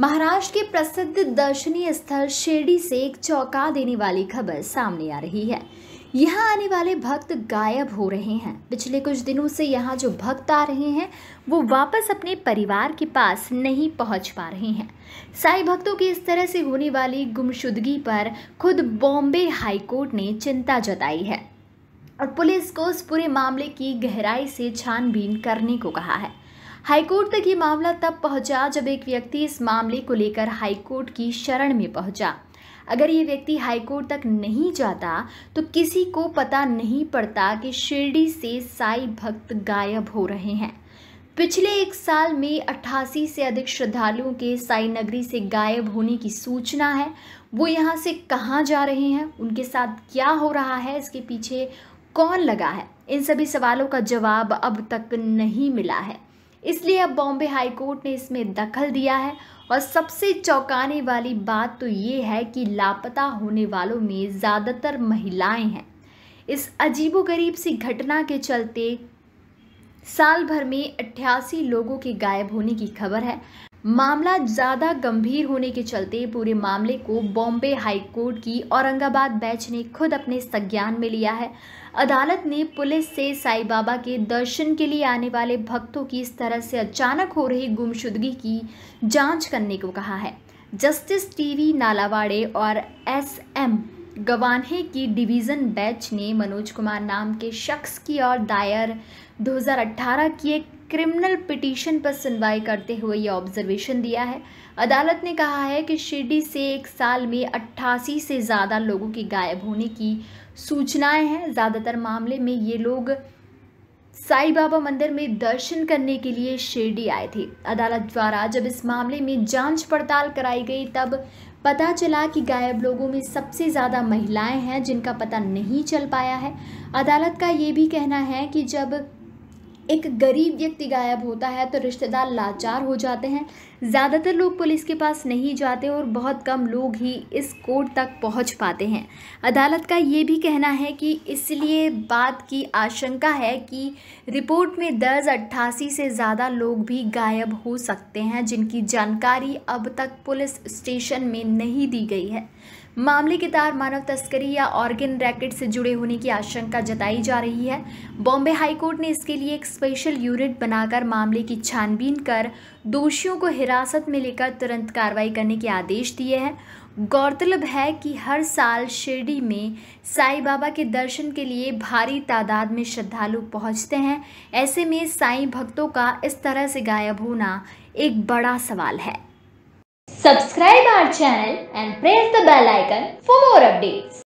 महाराष्ट्र के प्रसिद्ध दर्शनीय स्थल शिरडी से एक चौंका देने वाली खबर सामने आ रही है यहाँ आने वाले भक्त गायब हो रहे हैं पिछले कुछ दिनों से यहाँ जो भक्त आ रहे हैं वो वापस अपने परिवार के पास नहीं पहुँच पा रहे हैं साई भक्तों की इस तरह से होने वाली गुमशुदगी पर खुद बॉम्बे हाईकोर्ट ने चिंता जताई है और पुलिस को इस पूरे मामले की गहराई से छानबीन करने को कहा है हाईकोर्ट तक ये मामला तब पहुंचा जब एक व्यक्ति इस मामले को लेकर हाईकोर्ट की शरण में पहुंचा अगर ये व्यक्ति हाईकोर्ट तक नहीं जाता तो किसी को पता नहीं पड़ता कि शिरडी से साई भक्त गायब हो रहे हैं पिछले एक साल में अट्ठासी से अधिक श्रद्धालुओं के साई नगरी से गायब होने की सूचना है वो यहाँ से कहाँ जा रहे हैं उनके साथ क्या हो रहा है इसके पीछे कौन लगा है इन सभी सवालों का जवाब अब तक नहीं मिला है इसलिए अब बॉम्बे हाई कोर्ट ने इसमें दखल दिया है और सबसे चौंकाने वाली बात तो ये है कि लापता होने वालों में ज़्यादातर महिलाएं हैं इस अजीबोगरीब सी घटना के चलते साल भर में अट्ठासी लोगों के गायब होने की खबर है मामला ज़्यादा गंभीर होने के चलते पूरे मामले को बॉम्बे हाई कोर्ट की औरंगाबाद बैच ने खुद अपने संज्ञान में लिया है अदालत ने पुलिस से साई बाबा के दर्शन के लिए आने वाले भक्तों की इस तरह से अचानक हो रही गुमशुदगी की जांच करने को कहा है जस्टिस टीवी नालावाड़े और एस एम गवान्हे की डिवीज़न बैच ने मनोज कुमार नाम के शख्स की ओर दायर 2018 की एक क्रिमिनल पिटीशन पर सुनवाई करते हुए यह ऑब्जर्वेशन दिया है अदालत ने कहा है कि शिरडी से एक साल में अट्ठासी से ज़्यादा लोगों के गायब होने की सूचनाएं हैं ज़्यादातर मामले में ये लोग साईं बाबा मंदिर में दर्शन करने के लिए शिरडी आए थे अदालत द्वारा जब इस मामले में जांच पड़ताल कराई गई तब पता चला कि गायब लोगों में सबसे ज़्यादा महिलाएं हैं जिनका पता नहीं चल पाया है अदालत का ये भी कहना है कि जब एक गरीब व्यक्ति गायब होता है तो रिश्तेदार लाचार हो जाते हैं ज़्यादातर लोग पुलिस के पास नहीं जाते और बहुत कम लोग ही इस कोर्ट तक पहुंच पाते हैं अदालत का ये भी कहना है कि इसलिए बात की आशंका है कि रिपोर्ट में दर्ज अट्ठासी से ज़्यादा लोग भी गायब हो सकते हैं जिनकी जानकारी अब तक पुलिस स्टेशन में नहीं दी गई है मामले के तार मानव तस्करी या ऑर्गेन रैकेट से जुड़े होने की आशंका जताई जा रही है बॉम्बे हाईकोर्ट ने इसके लिए एक स्पेशल यूनिट बनाकर मामले की छानबीन कर दोषियों को हिरासत में लेकर तुरंत कार्रवाई करने के आदेश दिए हैं गौरतलब है कि हर साल शिरडी में साईं बाबा के दर्शन के लिए भारी तादाद में श्रद्धालु पहुंचते हैं ऐसे में साईं भक्तों का इस तरह से गायब होना एक बड़ा सवाल है subscribe our channel and press the bell icon for more updates